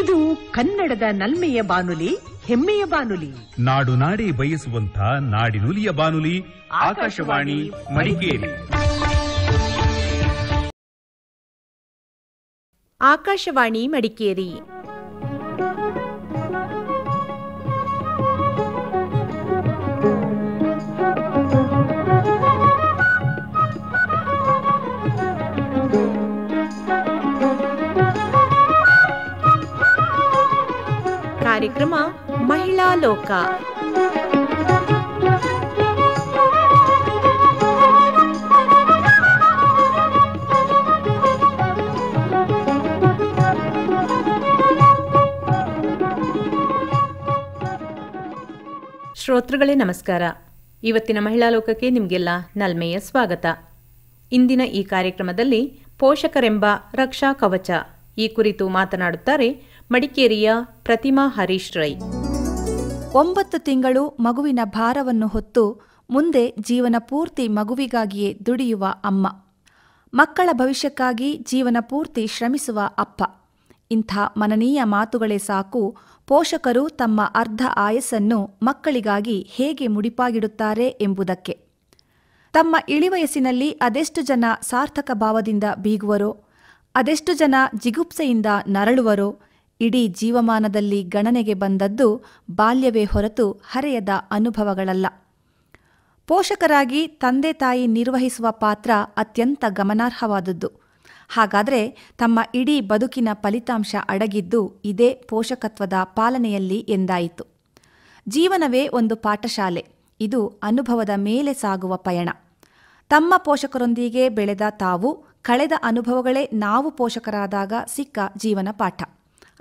ಇದು ಕನ್ನಡದ ನಲ್ಮೆಯ ಬಾನುಲಿ ಹೆಮ್ಮೆಯ ಬಾನುಲಿ ನಾಡು ನಾಡಿ ಬಯಸುವಂತ ನಾಡಿನುಲಿಯ ಬಾನುಲಿ ಆಕಾಶವಾಣಿ ಮಡಿಕೇರಿ ಆಕಾಶವಾಣಿ ಮಡಿಕೇರಿ ಕಾರ್ಯಕ್ರಮ ಮಹಿಳಾ ಲೋಕ ಶ್ರೋತೃಗಳೇ ನಮಸ್ಕಾರ ಇವತ್ತಿನ ಮಹಿಳಾ ಲೋಕಕ್ಕೆ ನಿಮಗೆಲ್ಲ ನಲ್ಮೆಯ ಸ್ವಾಗತ ಇಂದಿನ ಈ ಕಾರ್ಯಕ್ರಮದಲ್ಲಿ ಪೋಷಕರೆಂಬ ರಕ್ಷಾ ಕವಚ ಈ ಕುರಿತು ಮಾತನಾಡುತ್ತಾರೆ ಮಡಿಕೇರಿಯ ಪ್ರತಿಮಾ ಹರೀಶ್ ರೈ ಒಂಬತ್ತು ತಿಂಗಳು ಮಗುವಿನ ಭಾರವನ್ನು ಹೊತ್ತು ಮುಂದೆ ಜೀವನ ಪೂರ್ತಿ ಮಗುವಿಗಾಗಿಯೇ ದುಡಿಯುವ ಅಮ್ಮ ಮಕ್ಕಳ ಭವಿಷ್ಯಕ್ಕಾಗಿ ಜೀವನ ಪೂರ್ತಿ ಶ್ರಮಿಸುವ ಅಪ್ಪ ಇಂಥ ಮನನೀಯ ಮಾತುಗಳೇ ಸಾಕು ಪೋಷಕರು ತಮ್ಮ ಅರ್ಧ ಆಯಸ್ಸನ್ನು ಮಕ್ಕಳಿಗಾಗಿ ಹೇಗೆ ಮುಡಿಪಾಗಿಡುತ್ತಾರೆ ಎಂಬುದಕ್ಕೆ ತಮ್ಮ ಇಳಿವಯಸ್ಸಿನಲ್ಲಿ ಅದೆಷ್ಟು ಜನ ಸಾರ್ಥಕ ಭಾವದಿಂದ ಬೀಗುವರೋ ಅದೆಷ್ಟು ಜನ ಜಿಗುಪ್ಸೆಯಿಂದ ನರಳುವರೋ ಇಡೀ ಜೀವಮಾನದಲ್ಲಿ ಗಣನೆಗೆ ಬಂದದ್ದು ಬಾಲ್ಯವೇ ಹೊರತು ಹರೆಯದ ಅನುಭವಗಳಲ್ಲ ಪೋಷಕರಾಗಿ ತಂದೆ ತಾಯಿ ನಿರ್ವಹಿಸುವ ಪಾತ್ರ ಅತ್ಯಂತ ಗಮನಾರ್ಹವಾದದ್ದು ಹಾಗಾದರೆ ತಮ್ಮ ಇಡೀ ಬದುಕಿನ ಫಲಿತಾಂಶ ಅಡಗಿದ್ದು ಇದೇ ಪೋಷಕತ್ವದ ಪಾಲನೆಯಲ್ಲಿ ಎಂದಾಯಿತು ಜೀವನವೇ ಒಂದು ಪಾಠಶಾಲೆ ಇದು ಅನುಭವದ ಮೇಲೆ ಸಾಗುವ ಪಯಣ ತಮ್ಮ ಪೋಷಕರೊಂದಿಗೆ ಬೆಳೆದ ತಾವು ಕಳೆದ ಅನುಭವಗಳೇ ನಾವು ಪೋಷಕರಾದಾಗ ಸಿಕ್ಕ ಜೀವನ ಪಾಠ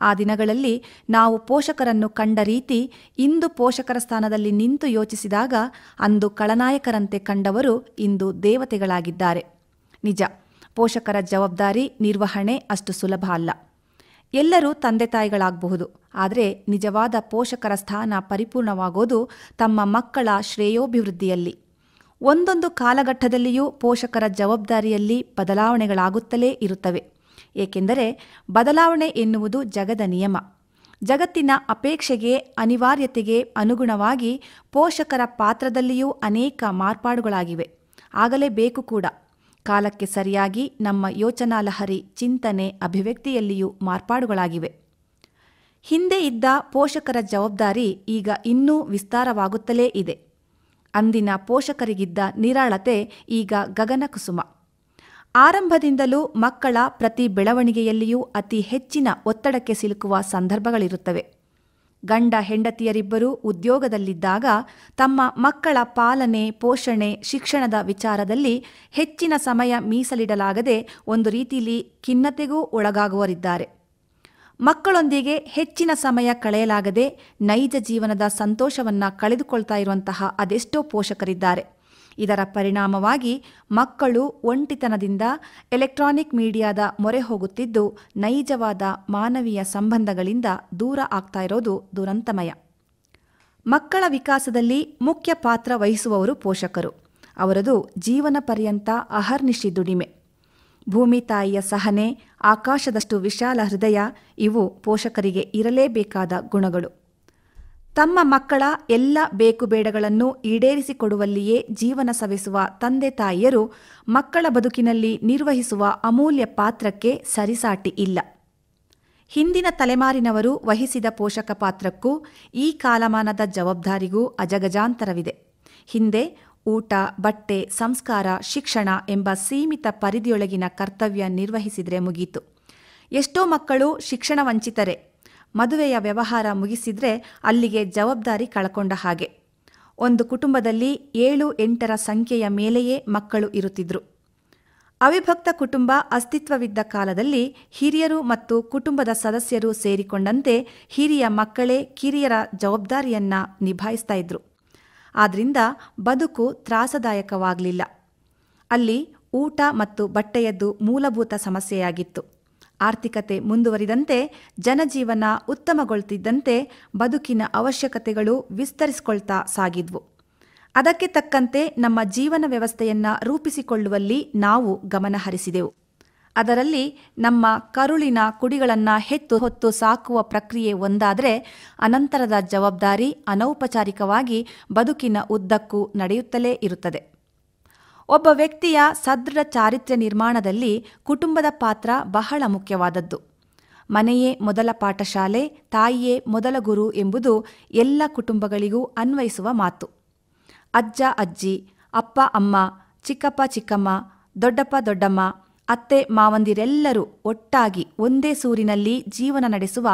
ಆ ದಿನಗಳಲ್ಲಿ ನಾವು ಪೋಷಕರನ್ನು ಕಂಡ ರೀತಿ ಇಂದು ಪೋಷಕರ ಸ್ಥಾನದಲ್ಲಿ ನಿಂತು ಯೋಚಿಸಿದಾಗ ಅಂದು ಕಳನಾಯಕರಂತೆ ಕಂಡವರು ಇಂದು ದೇವತೆಗಳಾಗಿದ್ದಾರೆ ನಿಜ ಪೋಷಕರ ಜವಾಬ್ದಾರಿ ನಿರ್ವಹಣೆ ಅಷ್ಟು ಸುಲಭ ಅಲ್ಲ ಎಲ್ಲರೂ ತಂದೆ ತಾಯಿಗಳಾಗಬಹುದು ಆದರೆ ನಿಜವಾದ ಪೋಷಕರ ಸ್ಥಾನ ಪರಿಪೂರ್ಣವಾಗೋದು ತಮ್ಮ ಮಕ್ಕಳ ಶ್ರೇಯೋಭಿವೃದ್ಧಿಯಲ್ಲಿ ಒಂದೊಂದು ಕಾಲಘಟ್ಟದಲ್ಲಿಯೂ ಪೋಷಕರ ಜವಾಬ್ದಾರಿಯಲ್ಲಿ ಬದಲಾವಣೆಗಳಾಗುತ್ತಲೇ ಇರುತ್ತವೆ ಏಕೆಂದರೆ ಬದಲಾವಣೆ ಎನ್ನುವುದು ಜಗದ ನಿಯಮ ಜಗತ್ತಿನ ಅಪೇಕ್ಷೆಗೆ ಅನಿವಾರ್ಯತೆಗೆ ಅನುಗುಣವಾಗಿ ಪೋಷಕರ ಪಾತ್ರದಲ್ಲಿಯೂ ಅನೇಕ ಮಾರ್ಪಾಡುಗಳಾಗಿವೆ ಆಗಲೇ ಬೇಕು ಕೂಡ ಕಾಲಕ್ಕೆ ಸರಿಯಾಗಿ ನಮ್ಮ ಯೋಚನಾ ಲಹರಿ ಚಿಂತನೆ ಅಭಿವ್ಯಕ್ತಿಯಲ್ಲಿಯೂ ಮಾರ್ಪಾಡುಗಳಾಗಿವೆ ಹಿಂದೆ ಇದ್ದ ಪೋಷಕರ ಜವಾಬ್ದಾರಿ ಈಗ ಇನ್ನೂ ವಿಸ್ತಾರವಾಗುತ್ತಲೇ ಇದೆ ಅಂದಿನ ಪೋಷಕರಿಗಿದ್ದ ನಿರಾಳತೆ ಈಗ ಗಗನಕುಸುಮ ಆರಂಭದಿಂದಲೂ ಮಕ್ಕಳ ಪ್ರತಿ ಬೆಳವಣಿಗೆಯಲ್ಲಿಯೂ ಅತಿ ಹೆಚ್ಚಿನ ಒತ್ತಡಕ್ಕೆ ಸಿಲುಕುವ ಸಂದರ್ಭಗಳಿರುತ್ತವೆ ಗಂಡ ಹೆಂಡತಿಯರಿಬ್ಬರೂ ಉದ್ಯೋಗದಲ್ಲಿದ್ದಾಗ ತಮ್ಮ ಮಕ್ಕಳ ಪಾಲನೆ ಪೋಷಣೆ ಶಿಕ್ಷಣದ ವಿಚಾರದಲ್ಲಿ ಹೆಚ್ಚಿನ ಸಮಯ ಮೀಸಲಿಡಲಾಗದೆ ಒಂದು ರೀತಿಯಲ್ಲಿ ಖಿನ್ನತೆಗೂ ಒಳಗಾಗುವರಿದ್ದಾರೆ ಮಕ್ಕಳೊಂದಿಗೆ ಹೆಚ್ಚಿನ ಸಮಯ ಕಳೆಯಲಾಗದೆ ನೈಜ ಜೀವನದ ಸಂತೋಷವನ್ನು ಕಳೆದುಕೊಳ್ತಾ ಇರುವಂತಹ ಅದೆಷ್ಟೋ ಪೋಷಕರಿದ್ದಾರೆ ಇದರ ಪರಿಣಾಮವಾಗಿ ಮಕ್ಕಳು ಒಂಟಿತನದಿಂದ ಎಲೆಕ್ಟ್ರಾನಿಕ್ ಮೀಡಿಯಾದ ಮೊರೆ ಹೋಗುತ್ತಿದ್ದು ನೈಜವಾದ ಮಾನವೀಯ ಸಂಬಂಧಗಳಿಂದ ದೂರ ಆಗ್ತಾ ಇರೋದು ದುರಂತಮಯ ಮಕ್ಕಳ ವಿಕಾಸದಲ್ಲಿ ಮುಖ್ಯ ಪಾತ್ರ ವಹಿಸುವವರು ಪೋಷಕರು ಅವರದು ಜೀವನ ಪರ್ಯಂತ ಅಹರ್ನಿಶಿ ದುಡಿಮೆ ಭೂಮಿ ತಾಯಿಯ ಸಹನೆ ಆಕಾಶದಷ್ಟು ವಿಶಾಲ ಹೃದಯ ಇವು ಪೋಷಕರಿಗೆ ಇರಲೇಬೇಕಾದ ಗುಣಗಳು ತಮ್ಮ ಮಕ್ಕಳ ಎಲ್ಲ ಬೇಕು ಬೇಡಗಳನ್ನು ಈಡೇರಿಸಿಕೊಡುವಲ್ಲಿಯೇ ಜೀವನ ಸವೆಸುವ ತಂದೆ ತಾಯಿಯರು ಮಕ್ಕಳ ಬದುಕಿನಲ್ಲಿ ನಿರ್ವಹಿಸುವ ಅಮೂಲ್ಯ ಪಾತ್ರಕ್ಕೆ ಸರಿಸಾಟಿ ಇಲ್ಲ ಹಿಂದಿನ ತಲೆಮಾರಿನವರು ವಹಿಸಿದ ಪೋಷಕ ಪಾತ್ರಕ್ಕೂ ಈ ಕಾಲಮಾನದ ಜವಾಬ್ದಾರಿಗೂ ಅಜಗಜಾಂತರವಿದೆ ಹಿಂದೆ ಊಟ ಬಟ್ಟೆ ಸಂಸ್ಕಾರ ಶಿಕ್ಷಣ ಎಂಬ ಸೀಮಿತ ಪರಿಧಿಯೊಳಗಿನ ಕರ್ತವ್ಯ ನಿರ್ವಹಿಸಿದರೆ ಮುಗೀತು ಎಷ್ಟೋ ಮಕ್ಕಳು ಶಿಕ್ಷಣ ವಂಚಿತರೆ ಮದುವೆಯ ವ್ಯವಹಾರ ಮುಗಿಸಿದ್ರೆ ಅಲ್ಲಿಗೆ ಜವಾಬ್ದಾರಿ ಕಳಕೊಂಡ ಹಾಗೆ ಒಂದು ಕುಟುಂಬದಲ್ಲಿ ಏಳು ಎಂಟರ ಸಂಖ್ಯೆಯ ಮೇಲೆಯೇ ಮಕ್ಕಳು ಇರುತ್ತಿದ್ರು ಅವಿಭಕ್ತ ಕುಟುಂಬ ಅಸ್ತಿತ್ವವಿದ್ದ ಕಾಲದಲ್ಲಿ ಹಿರಿಯರು ಮತ್ತು ಕುಟುಂಬದ ಸದಸ್ಯರು ಸೇರಿಕೊಂಡಂತೆ ಹಿರಿಯ ಮಕ್ಕಳೇ ಕಿರಿಯರ ಜವಾಬ್ದಾರಿಯನ್ನ ನಿಭಾಯಿಸ್ತಾ ಇದ್ರು ಆದ್ರಿಂದ ಬದುಕು ತ್ರಾಸದಾಯಕವಾಗಲಿಲ್ಲ ಅಲ್ಲಿ ಊಟ ಮತ್ತು ಬಟ್ಟೆಯದ್ದು ಮೂಲಭೂತ ಸಮಸ್ಯೆಯಾಗಿತ್ತು ಆರ್ಥಿಕತೆ ಮುಂದುವರಿದಂತೆ ಜನಜೀವನ ಉತ್ತಮಗೊಳ್ತಿದ್ದಂತೆ ಬದುಕಿನ ಅವಶ್ಯಕತೆಗಳು ವಿಸ್ತರಿಸಿಕೊಳ್ತಾ ಸಾಗಿದ್ವು ಅದಕ್ಕೆ ತಕ್ಕಂತೆ ನಮ್ಮ ಜೀವನ ವ್ಯವಸ್ಥೆಯನ್ನು ರೂಪಿಸಿಕೊಳ್ಳುವಲ್ಲಿ ನಾವು ಗಮನಹರಿಸಿದೆವು ಅದರಲ್ಲಿ ನಮ್ಮ ಕರುಳಿನ ಕುಡಿಗಳನ್ನು ಹೆಚ್ಚು ಹೊತ್ತು ಸಾಕುವ ಪ್ರಕ್ರಿಯೆ ಒಂದಾದರೆ ಅನಂತರದ ಜವಾಬ್ದಾರಿ ಅನೌಪಚಾರಿಕವಾಗಿ ಬದುಕಿನ ಉದ್ದಕ್ಕೂ ನಡೆಯುತ್ತಲೇ ಇರುತ್ತದೆ ಒಬ್ಬ ವ್ಯಕ್ತಿಯ ಸದೃಢ ಚಾರಿತ್ರ್ಯ ನಿರ್ಮಾಣದಲ್ಲಿ ಕುಟುಂಬದ ಪಾತ್ರ ಬಹಳ ಮುಖ್ಯವಾದದ್ದು ಮನೆಯೇ ಮೊದಲ ಪಾಠಶಾಲೆ ತಾಯಿಯೇ ಮೊದಲ ಗುರು ಎಂಬುದು ಎಲ್ಲ ಕುಟುಂಬಗಳಿಗೂ ಅನ್ವಯಿಸುವ ಮಾತು ಅಜ್ಜ ಅಜ್ಜಿ ಅಪ್ಪ ಅಮ್ಮ ಚಿಕ್ಕಪ್ಪ ಚಿಕ್ಕಮ್ಮ ದೊಡ್ಡಪ್ಪ ದೊಡ್ಡಮ್ಮ ಅತ್ತೆ ಮಾವಂದಿರೆಲ್ಲರೂ ಒಟ್ಟಾಗಿ ಒಂದೇ ಸೂರಿನಲ್ಲಿ ಜೀವನ ನಡೆಸುವ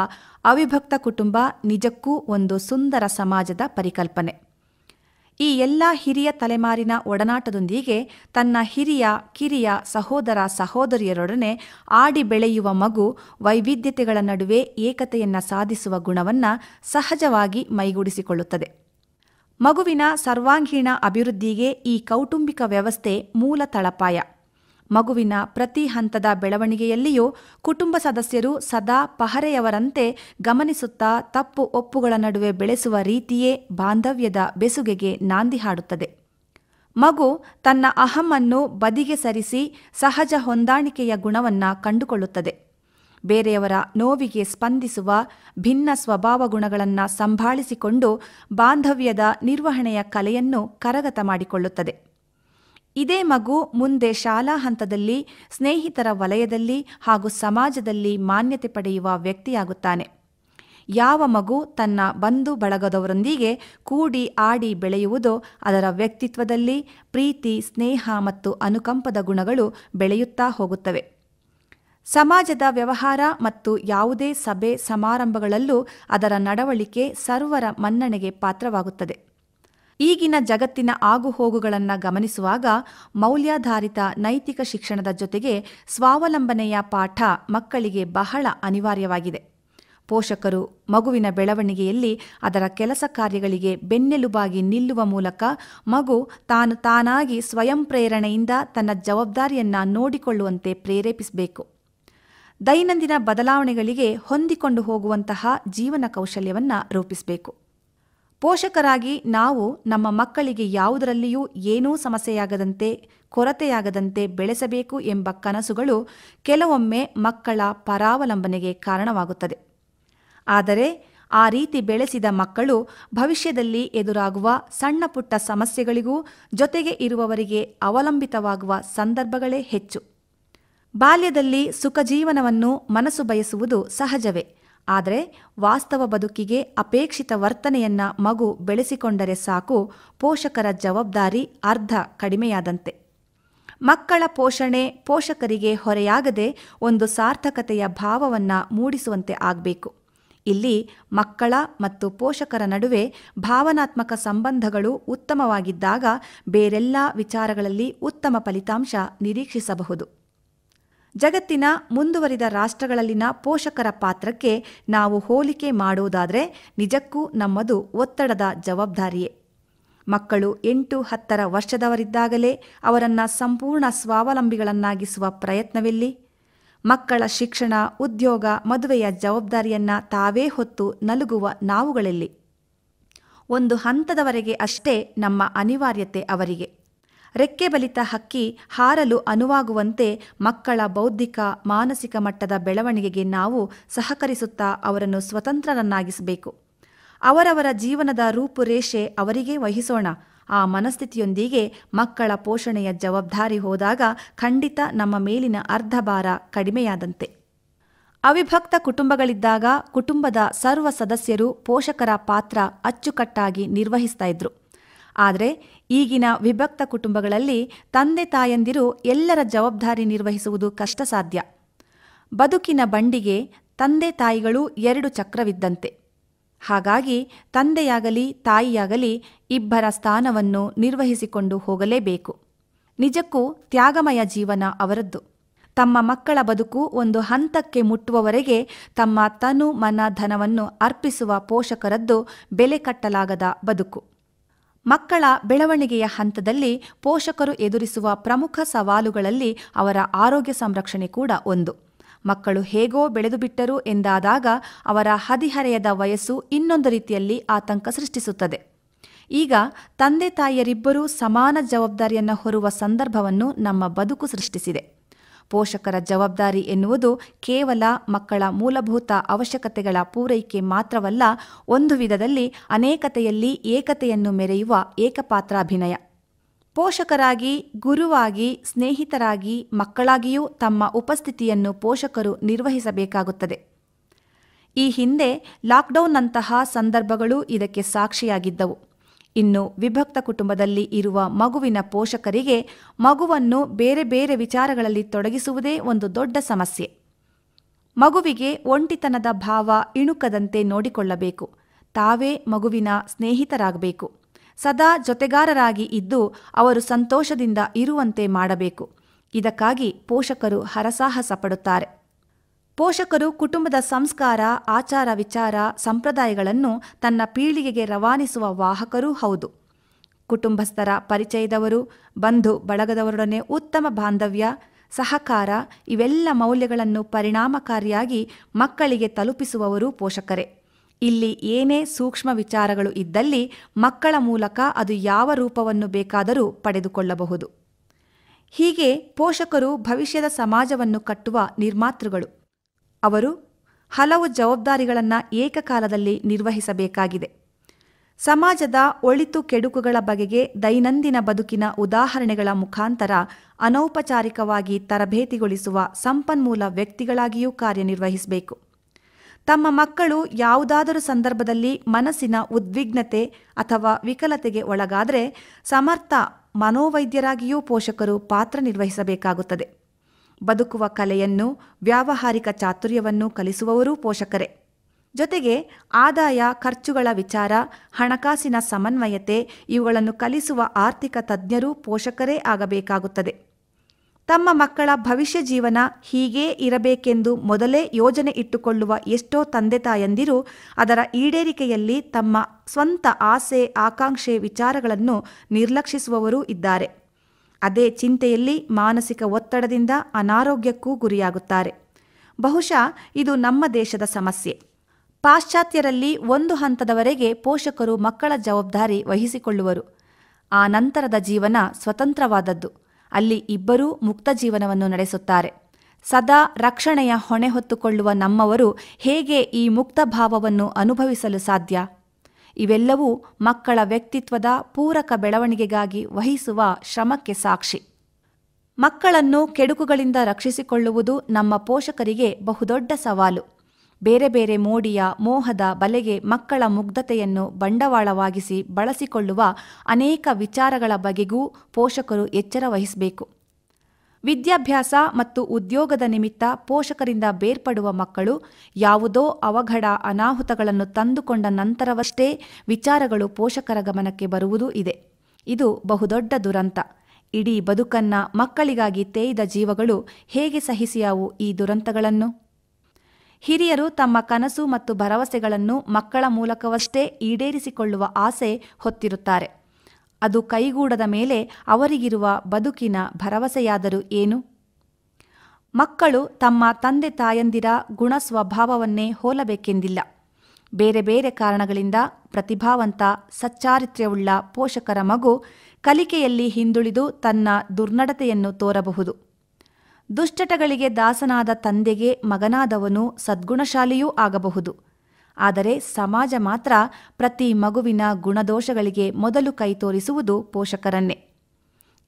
ಅವಿಭಕ್ತ ಕುಟುಂಬ ನಿಜಕ್ಕೂ ಒಂದು ಸುಂದರ ಸಮಾಜದ ಪರಿಕಲ್ಪನೆ ಈ ಎಲ್ಲ ಹಿರಿಯ ತಲೆಮಾರಿನ ಒಡನಾಟದೊಂದಿಗೆ ತನ್ನ ಹಿರಿಯ ಕಿರಿಯ ಸಹೋದರ ಸಹೋದರಿಯರೊಡನೆ ಆಡಿ ಬೆಳೆಯುವ ಮಗು ವೈವಿಧ್ಯತೆಗಳ ನಡುವೆ ಏಕತೆಯನ್ನು ಸಾಧಿಸುವ ಗುಣವನ್ನು ಸಹಜವಾಗಿ ಮೈಗೂಡಿಸಿಕೊಳ್ಳುತ್ತದೆ ಮಗುವಿನ ಸರ್ವಾಂಗೀಣ ಅಭಿವೃದ್ಧಿಗೆ ಈ ಕೌಟುಂಬಿಕ ವ್ಯವಸ್ಥೆ ಮೂಲ ತಳಪಾಯ ಮಗುವಿನ ಪ್ರತಿ ಹಂತದ ಬೆಳವಣಿಗೆಯಲ್ಲಿಯೂ ಕುಟುಂಬ ಸದಸ್ಯರು ಸದಾ ಪಹರೆಯವರಂತೆ ಗಮನಿಸುತ್ತಾ ತಪ್ಪು ಒಪ್ಪುಗಳ ನಡುವೆ ಬೆಳೆಸುವ ರೀತಿಯೇ ಬಾಂಧವ್ಯದ ಬೆಸುಗೆಗೆ ನಾಂದಿ ಹಾಡುತ್ತದೆ ಮಗು ತನ್ನ ಅಹಮನ್ನು ಬದಿಗೆ ಸರಿಸಿ ಸಹಜ ಹೊಂದಾಣಿಕೆಯ ಗುಣವನ್ನ ಕಂಡುಕೊಳ್ಳುತ್ತದೆ ಬೇರೆಯವರ ನೋವಿಗೆ ಸ್ಪಂದಿಸುವ ಭಿನ್ನ ಸ್ವಭಾವ ಗುಣಗಳನ್ನು ಸಂಭಾಳಿಸಿಕೊಂಡು ಬಾಂಧವ್ಯದ ನಿರ್ವಹಣೆಯ ಕಲೆಯನ್ನು ಕರಗತ ಮಾಡಿಕೊಳ್ಳುತ್ತದೆ ಇದೇ ಮಗು ಮುಂದೆ ಶಾಲಾ ಹಂತದಲ್ಲಿ ಸ್ನೇಹಿತರ ವಲಯದಲ್ಲಿ ಹಾಗೂ ಸಮಾಜದಲ್ಲಿ ಮಾನ್ಯತೆ ಪಡೆಯುವ ವ್ಯಕ್ತಿಯಾಗುತ್ತಾನೆ ಯಾವ ಮಗು ತನ್ನ ಬಂಧು ಬಳಗದವರೊಂದಿಗೆ ಕೂಡಿ ಆಡಿ ಬೆಳೆಯುವುದೋ ಅದರ ವ್ಯಕ್ತಿತ್ವದಲ್ಲಿ ಪ್ರೀತಿ ಸ್ನೇಹ ಮತ್ತು ಅನುಕಂಪದ ಗುಣಗಳು ಬೆಳೆಯುತ್ತಾ ಹೋಗುತ್ತವೆ ಸಮಾಜದ ವ್ಯವಹಾರ ಮತ್ತು ಯಾವುದೇ ಸಭೆ ಸಮಾರಂಭಗಳಲ್ಲೂ ಅದರ ನಡವಳಿಕೆ ಸರ್ವರ ಮನ್ನಣೆಗೆ ಪಾತ್ರವಾಗುತ್ತದೆ ಈಗಿನ ಜಗತ್ತಿನ ಆಗುಹೋಗುಗಳನ್ನು ಗಮನಿಸುವಾಗ ಮೌಲ್ಯಾಧಾರಿತ ನೈತಿಕ ಶಿಕ್ಷಣದ ಜೊತೆಗೆ ಸ್ವಾವಲಂಬನೆಯ ಪಾಠ ಮಕ್ಕಳಿಗೆ ಬಹಳ ಅನಿವಾರ್ಯವಾಗಿದೆ ಪೋಷಕರು ಮಗುವಿನ ಬೆಳವಣಿಗೆಯಲ್ಲಿ ಅದರ ಕೆಲಸ ಕಾರ್ಯಗಳಿಗೆ ಬೆನ್ನೆಲುಬಾಗಿ ನಿಲ್ಲುವ ಮೂಲಕ ಮಗು ತಾನು ತಾನಾಗಿ ಸ್ವಯಂ ಪ್ರೇರಣೆಯಿಂದ ತನ್ನ ಜವಾಬ್ದಾರಿಯನ್ನ ನೋಡಿಕೊಳ್ಳುವಂತೆ ಪ್ರೇರೇಪಿಸಬೇಕು ದೈನಂದಿನ ಬದಲಾವಣೆಗಳಿಗೆ ಹೊಂದಿಕೊಂಡು ಹೋಗುವಂತಹ ಜೀವನ ಕೌಶಲ್ಯವನ್ನು ರೂಪಿಸಬೇಕು ಪೋಷಕರಾಗಿ ನಾವು ನಮ್ಮ ಮಕ್ಕಳಿಗೆ ಯಾವುದರಲ್ಲಿಯೂ ಏನೂ ಸಮಸ್ಯೆಯಾಗದಂತೆ ಕೊರತೆಯಾಗದಂತೆ ಬೆಳೆಸಬೇಕು ಎಂಬ ಕನಸುಗಳು ಕೆಲವೊಮ್ಮೆ ಮಕ್ಕಳ ಪರಾವಲಂಬನೆಗೆ ಕಾರಣವಾಗುತ್ತದೆ ಆದರೆ ಆ ರೀತಿ ಬೆಳೆಸಿದ ಮಕ್ಕಳು ಭವಿಷ್ಯದಲ್ಲಿ ಎದುರಾಗುವ ಸಣ್ಣಪುಟ್ಟ ಸಮಸ್ಯೆಗಳಿಗೂ ಜೊತೆಗೆ ಇರುವವರಿಗೆ ಅವಲಂಬಿತವಾಗುವ ಸಂದರ್ಭಗಳೇ ಹೆಚ್ಚು ಬಾಲ್ಯದಲ್ಲಿ ಸುಖಜೀವನವನ್ನು ಮನಸ್ಸು ಬಯಸುವುದು ಸಹಜವೇ ಆದರೆ ವಾಸ್ತವ ಬದುಕಿಗೆ ಅಪೇಕ್ಷಿತ ವರ್ತನೆಯನ್ನ ಮಗು ಬೆಳೆಸಿಕೊಂಡರೆ ಸಾಕು ಪೋಷಕರ ಜವಾಬ್ದಾರಿ ಅರ್ಧ ಕಡಿಮೆಯಾದಂತೆ ಮಕ್ಕಳ ಪೋಷಣೆ ಪೋಷಕರಿಗೆ ಹೊರೆಯಾಗದೆ ಒಂದು ಸಾರ್ಥಕತೆಯ ಭಾವವನ್ನು ಮೂಡಿಸುವಂತೆ ಆಗಬೇಕು ಇಲ್ಲಿ ಮಕ್ಕಳ ಮತ್ತು ಪೋಷಕರ ನಡುವೆ ಭಾವನಾತ್ಮಕ ಸಂಬಂಧಗಳು ಉತ್ತಮವಾಗಿದ್ದಾಗ ಬೇರೆಲ್ಲ ವಿಚಾರಗಳಲ್ಲಿ ಉತ್ತಮ ಫಲಿತಾಂಶ ನಿರೀಕ್ಷಿಸಬಹುದು ಜಗತ್ತಿನ ಮುಂದುವರಿದ ರಾಷ್ಟ್ರಗಳಲ್ಲಿನ ಪೋಷಕರ ಪಾತ್ರಕ್ಕೆ ನಾವು ಹೋಲಿಕೆ ಮಾಡುವುದಾದರೆ ನಿಜಕ್ಕೂ ನಮ್ಮದು ಒತ್ತಡದ ಜವಾಬ್ದಾರಿಯೇ ಮಕ್ಕಳು ಎಂಟು ಹತ್ತರ ವರ್ಷದವರಿದ್ದಾಗಲೇ ಅವರನ್ನು ಸಂಪೂರ್ಣ ಸ್ವಾವಲಂಬಿಗಳನ್ನಾಗಿಸುವ ಪ್ರಯತ್ನವಿಲ್ಲಿ ಮಕ್ಕಳ ಶಿಕ್ಷಣ ಉದ್ಯೋಗ ಮದುವೆಯ ಜವಾಬ್ದಾರಿಯನ್ನ ತಾವೇ ಹೊತ್ತು ನಲುಗುವ ನಾವುಗಳಲ್ಲಿ ಒಂದು ಹಂತದವರೆಗೆ ಅಷ್ಟೇ ನಮ್ಮ ಅನಿವಾರ್ಯತೆ ಅವರಿಗೆ ರೆಕ್ಕೆ ಬಲಿತ ಹಕ್ಕಿ ಹಾರಲು ಅನುವಾಗುವಂತೆ ಮಕ್ಕಳ ಬೌದ್ಧಿಕ ಮಾನಸಿಕ ಮಟ್ಟದ ಬೆಳವಣಿಗೆಗೆ ನಾವು ಸಹಕರಿಸುತ್ತಾ ಅವರನ್ನು ಸ್ವತಂತ್ರರನ್ನಾಗಿಸಬೇಕು ಅವರವರ ಜೀವನದ ರೂಪುರೇಷೆ ಅವರಿಗೆ ವಹಿಸೋಣ ಆ ಮನಸ್ಥಿತಿಯೊಂದಿಗೆ ಮಕ್ಕಳ ಪೋಷಣೆಯ ಜವಾಬ್ದಾರಿ ಹೋದಾಗ ಖಂಡಿತ ನಮ್ಮ ಮೇಲಿನ ಅರ್ಧ ಭಾರ ಕಡಿಮೆಯಾದಂತೆ ಅವಿಭಕ್ತ ಕುಟುಂಬಗಳಿದ್ದಾಗ ಕುಟುಂಬದ ಸರ್ವ ಸದಸ್ಯರು ಪೋಷಕರ ಪಾತ್ರ ಅಚ್ಚುಕಟ್ಟಾಗಿ ನಿರ್ವಹಿಸ್ತಾ ಇದ್ರು ಆದರೆ ಈಗಿನ ವಿಭಕ್ತ ಕುಟುಂಬಗಳಲ್ಲಿ ತಂದೆ ತಾಯಂದಿರು ಎಲ್ಲರ ಜವಾಬ್ದಾರಿ ನಿರ್ವಹಿಸುವುದು ಕಷ್ಟ ಸಾಧ್ಯ ಬದುಕಿನ ಬಂಡಿಗೆ ತಂದೆ ತಾಯಿಗಳು ಎರಡು ಚಕ್ರವಿದ್ದಂತೆ ಹಾಗಾಗಿ ತಂದೆಯಾಗಲಿ ತಾಯಿಯಾಗಲಿ ಇಬ್ಬರ ಸ್ಥಾನವನ್ನು ನಿರ್ವಹಿಸಿಕೊಂಡು ಹೋಗಲೇಬೇಕು ನಿಜಕ್ಕೂ ತ್ಯಾಗಮಯ ಜೀವನ ಅವರದ್ದು ತಮ್ಮ ಮಕ್ಕಳ ಬದುಕು ಒಂದು ಹಂತಕ್ಕೆ ಮುಟ್ಟುವವರೆಗೆ ತಮ್ಮ ತನು ಮನ ಧನವನ್ನು ಅರ್ಪಿಸುವ ಪೋಷಕರದ್ದು ಬೆಲೆ ಕಟ್ಟಲಾಗದ ಬದುಕು ಮಕ್ಕಳ ಬೆಳವಣಿಗೆಯ ಹಂತದಲ್ಲಿ ಪೋಷಕರು ಎದುರಿಸುವ ಪ್ರಮುಖ ಸವಾಲುಗಳಲ್ಲಿ ಅವರ ಆರೋಗ್ಯ ಸಂರಕ್ಷಣೆ ಕೂಡ ಒಂದು ಮಕ್ಕಳು ಹೇಗೋ ಬೆಳೆದು ಬಿಟ್ಟರು ಎಂದಾದಾಗ ಅವರ ಹದಿಹರೆಯದ ವಯಸ್ಸು ಇನ್ನೊಂದು ರೀತಿಯಲ್ಲಿ ಆತಂಕ ಸೃಷ್ಟಿಸುತ್ತದೆ ಈಗ ತಂದೆ ತಾಯಿಯರಿಬ್ಬರೂ ಸಮಾನ ಜವಾಬ್ದಾರಿಯನ್ನು ಹೊರುವ ಸಂದರ್ಭವನ್ನು ನಮ್ಮ ಬದುಕು ಸೃಷ್ಟಿಸಿದೆ ಪೋಷಕರ ಜವಾಬ್ದಾರಿ ಎನ್ನುವುದು ಕೇವಲ ಮಕ್ಕಳ ಮೂಲಭೂತ ಅವಶ್ಯಕತೆಗಳ ಪೂರೈಕೆ ಮಾತ್ರವಲ್ಲ ಒಂದು ವಿಧದಲ್ಲಿ ಅನೇಕತೆಯಲ್ಲಿ ಏಕತೆಯನ್ನು ಮೆರೆಯುವ ಏಕಪಾತ್ರಾಭಿನಯ ಪೋಷಕರಾಗಿ ಗುರುವಾಗಿ ಸ್ನೇಹಿತರಾಗಿ ಮಕ್ಕಳಾಗಿಯೂ ತಮ್ಮ ಉಪಸ್ಥಿತಿಯನ್ನು ಪೋಷಕರು ನಿರ್ವಹಿಸಬೇಕಾಗುತ್ತದೆ ಈ ಹಿಂದೆ ಲಾಕ್ಡೌನ್ನಂತಹ ಸಂದರ್ಭಗಳು ಇದಕ್ಕೆ ಸಾಕ್ಷಿಯಾಗಿದ್ದವು ಇನ್ನು ವಿಭಕ್ತ ಕುಟುಂಬದಲ್ಲಿ ಇರುವ ಮಗುವಿನ ಪೋಷಕರಿಗೆ ಮಗುವನ್ನು ಬೇರೆ ಬೇರೆ ವಿಚಾರಗಳಲ್ಲಿ ತೊಡಗಿಸುವುದೇ ಒಂದು ದೊಡ್ಡ ಸಮಸ್ಯೆ ಮಗುವಿಗೆ ಒಂಟಿತನದ ಭಾವ ಇಣುಕದಂತೆ ನೋಡಿಕೊಳ್ಳಬೇಕು ತಾವೇ ಮಗುವಿನ ಸ್ನೇಹಿತರಾಗಬೇಕು ಸದಾ ಜೊತೆಗಾರರಾಗಿ ಇದ್ದು ಅವರು ಸಂತೋಷದಿಂದ ಇರುವಂತೆ ಮಾಡಬೇಕು ಇದಕ್ಕಾಗಿ ಪೋಷಕರು ಹರಸಾಹಸ ಪಡುತ್ತಾರೆ ಪೋಷಕರು ಕುಟುಂಬದ ಸಂಸ್ಕಾರ ಆಚಾರ ವಿಚಾರ ಸಂಪ್ರದಾಯಗಳನ್ನು ತನ್ನ ಪೀಳಿಗೆಗೆ ರವಾನಿಸುವ ವಾಹಕರೂ ಹೌದು ಕುಟುಂಬಸ್ಥರ ಪರಿಚಯದವರು ಬಂಧು ಬಳಗದವರೊಡನೆ ಉತ್ತಮ ಬಾಂಧವ್ಯ ಸಹಕಾರ ಇವೆಲ್ಲ ಮೌಲ್ಯಗಳನ್ನು ಪರಿಣಾಮಕಾರಿಯಾಗಿ ಮಕ್ಕಳಿಗೆ ತಲುಪಿಸುವವರು ಪೋಷಕರೇ ಇಲ್ಲಿ ಏನೇ ಸೂಕ್ಷ್ಮ ವಿಚಾರಗಳು ಇದ್ದಲ್ಲಿ ಮಕ್ಕಳ ಮೂಲಕ ಅದು ಯಾವ ರೂಪವನ್ನು ಬೇಕಾದರೂ ಪಡೆದುಕೊಳ್ಳಬಹುದು ಹೀಗೆ ಪೋಷಕರು ಭವಿಷ್ಯದ ಸಮಾಜವನ್ನು ಕಟ್ಟುವ ನಿರ್ಮಾತೃಗಳು ಅವರು ಹಲವು ಜವಾಬ್ದಾರಿಗಳನ್ನು ಏಕಕಾಲದಲ್ಲಿ ನಿರ್ವಹಿಸಬೇಕಾಗಿದೆ ಸಮಾಜದ ಒಳಿತು ಕೆಡುಕುಗಳ ಬಗೆಗೆ ದೈನಂದಿನ ಬದುಕಿನ ಉದಾಹರಣೆಗಳ ಮುಖಾಂತರ ಅನೌಪಚಾರಿಕವಾಗಿ ತರಬೇತಿಗೊಳಿಸುವ ಸಂಪನ್ಮೂಲ ವ್ಯಕ್ತಿಗಳಾಗಿಯೂ ಕಾರ್ಯನಿರ್ವಹಿಸಬೇಕು ತಮ್ಮ ಮಕ್ಕಳು ಯಾವುದಾದರೂ ಸಂದರ್ಭದಲ್ಲಿ ಮನಸ್ಸಿನ ಉದ್ವಿಗ್ನತೆ ಅಥವಾ ವಿಕಲತೆಗೆ ಒಳಗಾದರೆ ಸಮರ್ಥ ಮನೋವೈದ್ಯರಾಗಿಯೂ ಪೋಷಕರು ಪಾತ್ರ ನಿರ್ವಹಿಸಬೇಕಾಗುತ್ತದೆ ಬದುಕುವ ಕಲೆಯನ್ನು ವ್ಯಾವಹಾರಿಕ ಚಾತುರ್ಯವನ್ನು ಕಲಿಸುವವರೂ ಪೋಷಕರೇ ಜೊತೆಗೆ ಆದಾಯ ಖರ್ಚುಗಳ ವಿಚಾರ ಹಣಕಾಸಿನ ಸಮನ್ವಯತೆ ಇವುಗಳನ್ನು ಕಲಿಸುವ ಆರ್ಥಿಕ ತಜ್ಞರೂ ಪೋಷಕರೇ ಆಗಬೇಕಾಗುತ್ತದೆ ತಮ್ಮ ಮಕ್ಕಳ ಭವಿಷ್ಯ ಜೀವನ ಹೀಗೇ ಇರಬೇಕೆಂದು ಮೊದಲೇ ಯೋಜನೆ ಇಟ್ಟುಕೊಳ್ಳುವ ಎಷ್ಟೋ ತಂದೆ ತಾಯಂದಿರು ಅದರ ಈಡೇರಿಕೆಯಲ್ಲಿ ತಮ್ಮ ಸ್ವಂತ ಆಸೆ ಆಕಾಂಕ್ಷೆ ವಿಚಾರಗಳನ್ನು ನಿರ್ಲಕ್ಷಿಸುವವರೂ ಇದ್ದಾರೆ ಅದೇ ಚಿಂತೆಯಲ್ಲಿ ಮಾನಸಿಕ ಒತ್ತಡದಿಂದ ಅನಾರೋಗ್ಯಕ್ಕೂ ಗುರಿಯಾಗುತ್ತಾರೆ ಬಹುಶಃ ಇದು ನಮ್ಮ ದೇಶದ ಸಮಸ್ಯೆ ಪಾಶ್ಚಾತ್ಯರಲ್ಲಿ ಒಂದು ಹಂತದವರೆಗೆ ಪೋಷಕರು ಮಕ್ಕಳ ಜವಾಬ್ದಾರಿ ವಹಿಸಿಕೊಳ್ಳುವರು ಆ ನಂತರದ ಜೀವನ ಸ್ವತಂತ್ರವಾದದ್ದು ಅಲ್ಲಿ ಇಬ್ಬರೂ ಮುಕ್ತ ಜೀವನವನ್ನು ನಡೆಸುತ್ತಾರೆ ಸದಾ ರಕ್ಷಣೆಯ ಹೊಣೆ ಹೊತ್ತುಕೊಳ್ಳುವ ನಮ್ಮವರು ಹೇಗೆ ಈ ಮುಕ್ತ ಭಾವವನ್ನು ಅನುಭವಿಸಲು ಸಾಧ್ಯ ಇವೆಲ್ಲವೂ ಮಕ್ಕಳ ವ್ಯಕ್ತಿತ್ವದ ಪೂರಕ ಬೆಳವಣಿಗೆಗಾಗಿ ವಹಿಸುವ ಶ್ರಮಕ್ಕೆ ಸಾಕ್ಷಿ ಮಕ್ಕಳನ್ನು ಕೆಡುಕುಗಳಿಂದ ರಕ್ಷಿಸಿಕೊಳ್ಳುವುದು ನಮ್ಮ ಪೋಷಕರಿಗೆ ಬಹುದೊಡ್ಡ ಸವಾಲು ಬೇರೆ ಬೇರೆ ಮೋಡಿಯ ಮೋಹದ ಬಲೆಗೆ ಮಕ್ಕಳ ಮುಗ್ಧತೆಯನ್ನು ಬಂಡವಾಳವಾಗಿಸಿ ಬಳಸಿಕೊಳ್ಳುವ ಅನೇಕ ವಿಚಾರಗಳ ಬಗೆಗೂ ಪೋಷಕರು ಎಚ್ಚರ ವಹಿಸಬೇಕು ವಿದ್ಯಾಭ್ಯಾಸ ಮತ್ತು ಉದ್ಯೋಗದ ನಿಮಿತ್ತ ಪೋಷಕರಿಂದ ಬೇರ್ಪಡುವ ಮಕ್ಕಳು ಯಾವುದೋ ಅವಘಡ ಅನಾಹುತಗಳನ್ನು ತಂದುಕೊಂಡ ನಂತರವಷ್ಟೇ ವಿಚಾರಗಳು ಪೋಷಕರ ಗಮನಕ್ಕೆ ಬರುವುದೂ ಇದೆ ಇದು ಬಹುದೊಡ್ಡ ದುರಂತ ಇಡೀ ಬದುಕನ್ನ ಮಕ್ಕಳಿಗಾಗಿ ತೇಯ್ದ ಜೀವಗಳು ಹೇಗೆ ಸಹಿಸಿಯಾವು ಈ ದುರಂತಗಳನ್ನು ಹಿರಿಯರು ತಮ್ಮ ಕನಸು ಮತ್ತು ಭರವಸೆಗಳನ್ನು ಮಕ್ಕಳ ಮೂಲಕವಷ್ಟೇ ಈಡೇರಿಸಿಕೊಳ್ಳುವ ಆಸೆ ಹೊತ್ತಿರುತ್ತಾರೆ ಅದು ಕೈಗೂಡದ ಮೇಲೆ ಅವರಿಗಿರುವ ಬದುಕಿನ ಭರವಸೆಯಾದರೂ ಏನು ಮಕ್ಕಳು ತಮ್ಮ ತಂದೆ ತಾಯಂದಿರ ಗುಣ ಸ್ವಭಾವವನ್ನೇ ಹೋಲಬೇಕೆಂದಿಲ್ಲ ಬೇರೆ ಬೇರೆ ಕಾರಣಗಳಿಂದ ಪ್ರತಿಭಾವಂತ ಸಚ್ಚಾರಿತ್ರ್ಯವುಳ್ಳ ಪೋಷಕರ ಮಗು ಕಲಿಕೆಯಲ್ಲಿ ಹಿಂದುಳಿದು ತನ್ನ ದುರ್ನಡತೆಯನ್ನು ತೋರಬಹುದು ದುಷ್ಟಟಗಳಿಗೆ ದಾಸನಾದ ತಂದೆಗೆ ಮಗನಾದವನು ಸದ್ಗುಣಶಾಲಿಯೂ ಆಗಬಹುದು ಆದರೆ ಸಮಾಜ ಮಾತ್ರ ಪ್ರತಿ ಮಗುವಿನ ಗುಣದೋಷಗಳಿಗೆ ಮೊದಲು ಕೈ ತೋರಿಸುವುದು ಪೋಷಕರನ್ನೇ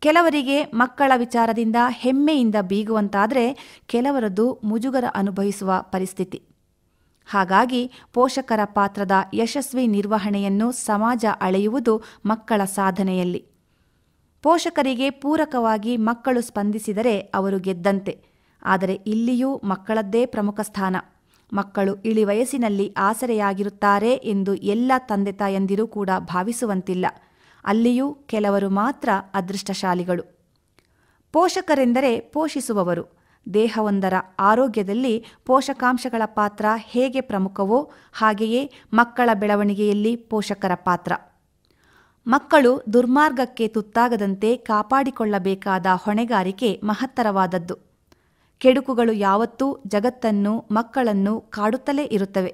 ಕೆಲವರಿಗೆ ಮಕ್ಕಳ ವಿಚಾರದಿಂದ ಹೆಮ್ಮೆಯಿಂದ ಬೀಗುವಂತಾದರೆ ಕೆಲವರದ್ದು ಮುಜುಗರ ಅನುಭವಿಸುವ ಪರಿಸ್ಥಿತಿ ಹಾಗಾಗಿ ಪೋಷಕರ ಪಾತ್ರದ ಯಶಸ್ವಿ ನಿರ್ವಹಣೆಯನ್ನು ಸಮಾಜ ಅಳೆಯುವುದು ಮಕ್ಕಳ ಸಾಧನೆಯಲ್ಲಿ ಪೋಷಕರಿಗೆ ಪೂರಕವಾಗಿ ಮಕ್ಕಳು ಸ್ಪಂದಿಸಿದರೆ ಅವರು ಗೆದ್ದಂತೆ ಆದರೆ ಇಲ್ಲಿಯೂ ಮಕ್ಕಳದ್ದೇ ಪ್ರಮುಖ ಸ್ಥಾನ ಮಕ್ಕಳು ಇಳಿ ವಯಸ್ಸಿನಲ್ಲಿ ಆಸರೆಯಾಗಿರುತ್ತಾರೆ ಎಂದು ಎಲ್ಲ ತಂದೆ ತಾಯಂದಿರು ಕೂಡ ಭಾವಿಸುವಂತಿಲ್ಲ ಅಲ್ಲಿಯೂ ಕೆಲವರು ಮಾತ್ರ ಅದೃಷ್ಟಶಾಲಿಗಳು ಪೋಷಕರೆಂದರೆ ಪೋಷಿಸುವವರು ದೇಹವೊಂದರ ಆರೋಗ್ಯದಲ್ಲಿ ಪೋಷಕಾಂಶಗಳ ಪಾತ್ರ ಹೇಗೆ ಪ್ರಮುಖವೋ ಹಾಗೆಯೇ ಮಕ್ಕಳ ಬೆಳವಣಿಗೆಯಲ್ಲಿ ಪೋಷಕರ ಪಾತ್ರ ಮಕ್ಕಳು ದುರ್ಮಾರ್ಗಕ್ಕೆ ತುತ್ತಾಗದಂತೆ ಕಾಪಾಡಿಕೊಳ್ಳಬೇಕಾದ ಹೊಣೆಗಾರಿಕೆ ಮಹತ್ತರವಾದದ್ದು ಕೆಡುಕುಗಳು ಯಾವತ್ತೂ ಜಗತ್ತನ್ನು ಮಕ್ಕಳನ್ನು ಕಾಡುತ್ತಲೇ ಇರುತ್ತವೆ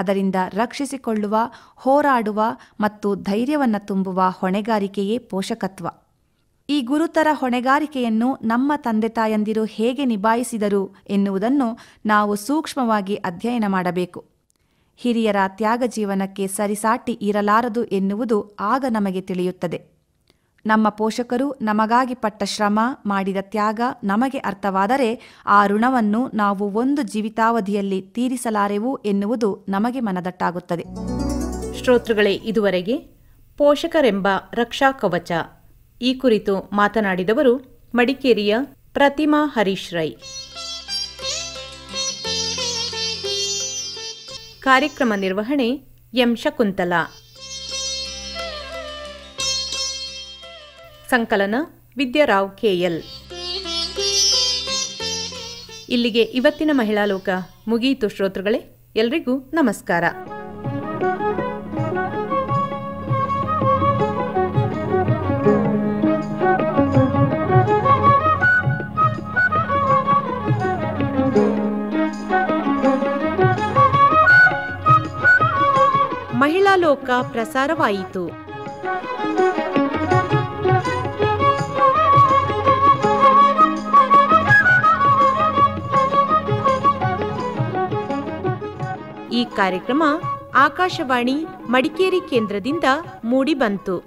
ಅದರಿಂದ ರಕ್ಷಿಸಿಕೊಳ್ಳುವ ಹೋರಾಡುವ ಮತ್ತು ಧೈರ್ಯವನ್ನು ತುಂಬುವ ಹೊಣೆಗಾರಿಕೆಯೇ ಪೋಷಕತ್ವ ಈ ಗುರುತರ ಹೊಣೆಗಾರಿಕೆಯನ್ನು ನಮ್ಮ ತಂದೆ ತಾಯಂದಿರು ಹೇಗೆ ನಿಭಾಯಿಸಿದರು ಎನ್ನುವುದನ್ನು ನಾವು ಸೂಕ್ಷ್ಮವಾಗಿ ಅಧ್ಯಯನ ಮಾಡಬೇಕು ಹಿರಿಯರ ತ್ಯಾಗ ಜೀವನಕ್ಕೆ ಸರಿಸಾಟಿ ಇರಲಾರದು ಎನ್ನುವುದು ಆಗ ನಮಗೆ ತಿಳಿಯುತ್ತದೆ ನಮ್ಮ ಪೋಷಕರು ನಮಗಾಗಿ ಪಟ್ಟ ಶ್ರಮ ಮಾಡಿದ ತ್ಯಾಗ ನಮಗೆ ಅರ್ಥವಾದರೆ ಆ ಋಣವನ್ನು ನಾವು ಒಂದು ಜೀವಿತಾವಧಿಯಲ್ಲಿ ತೀರಿಸಲಾರೆವು ಎನ್ನುವುದು ನಮಗೆ ಮನದಟ್ಟಾಗುತ್ತದೆ ಶ್ರೋತೃಗಳೇ ಇದುವರೆಗೆ ಪೋಷಕರೆಂಬ ರಕ್ಷಾ ಕವಚ ಈ ಕುರಿತು ಮಾತನಾಡಿದವರು ಮಡಿಕೇರಿಯ ಪ್ರತಿಮಾ ಹರೀಶ್ ರೈ ಕಾರ್ಯಕ್ರಮ ನಿರ್ವಹಣೆ ಎಂ ಶಕುಂತಲಾ ಸಂಕಲನ ವಿದ್ಯಾರಾವ್ ಕೆಎಲ್ ಇಲ್ಲಿಗೆ ಇವತ್ತಿನ ಮಹಿಳಾ ಲೋಕ ಮುಗಿಯಿತು ಶ್ರೋತೃಗಳೇ ಎಲ್ರಿಗೂ ನಮಸ್ಕಾರ ಮಹಿಳಾ ಲೋಕ ಪ್ರಸಾರವಾಯಿತು ಈ ಕಾರ್ಯಕ್ರಮ ಆಕಾಶವಾಣಿ ಮಡಿಕೇರಿ ಕೇಂದ್ರದಿಂದ ಮೂಡಿಬಂತು